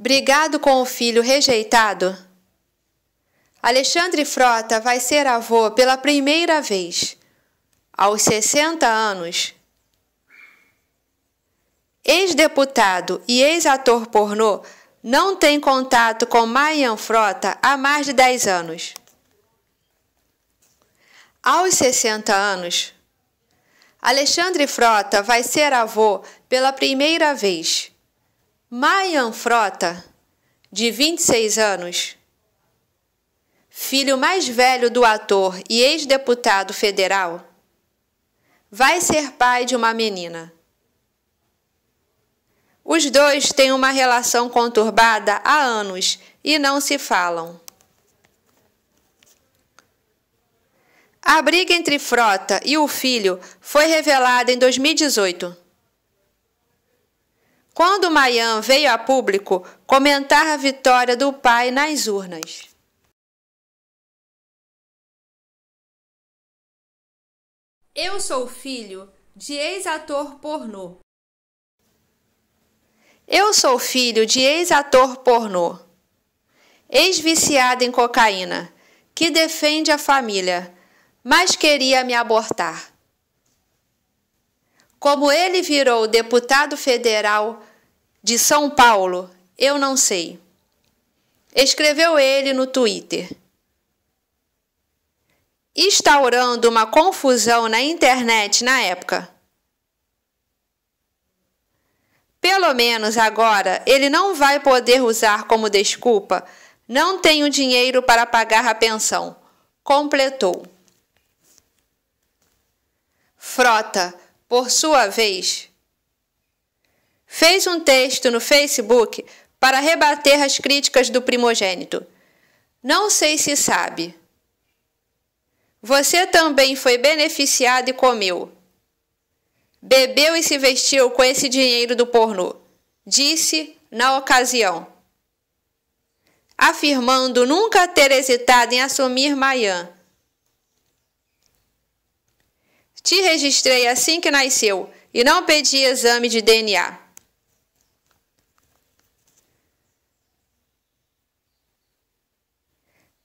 brigado com o filho rejeitado? Alexandre Frota vai ser avô pela primeira vez, aos 60 anos. Ex-deputado e ex-ator pornô não tem contato com Mayan Frota há mais de 10 anos. Aos 60 anos, Alexandre Frota vai ser avô pela primeira vez Maian Frota, de 26 anos, filho mais velho do ator e ex-deputado federal, vai ser pai de uma menina. Os dois têm uma relação conturbada há anos e não se falam. A briga entre Frota e o filho foi revelada em 2018 quando Mayan veio a público comentar a vitória do pai nas urnas. Eu sou filho de ex-ator pornô. Eu sou filho de ex-ator pornô, ex viciado em cocaína, que defende a família, mas queria me abortar. Como ele virou deputado federal, de São Paulo, eu não sei. Escreveu ele no Twitter. Instaurando uma confusão na internet na época. Pelo menos agora ele não vai poder usar como desculpa não tenho dinheiro para pagar a pensão. Completou. Frota, por sua vez, fez um texto no Facebook para rebater as críticas do primogênito. Não sei se sabe. Você também foi beneficiado e comeu. Bebeu e se vestiu com esse dinheiro do pornô, disse na ocasião, afirmando nunca ter hesitado em assumir Mayan. Te registrei assim que nasceu e não pedi exame de DNA.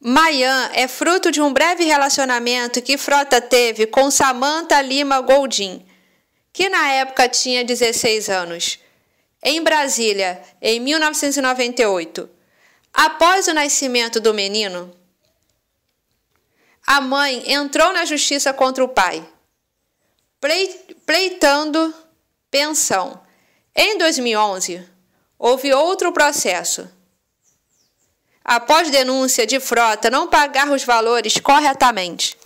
Mayan é fruto de um breve relacionamento que Frota teve com Samantha Lima Goldin, que na época tinha 16 anos, em Brasília, em 1998. Após o nascimento do menino, a mãe entrou na justiça contra o pai, pleitando pensão. Em 2011, houve outro processo após denúncia de frota não pagar os valores corretamente.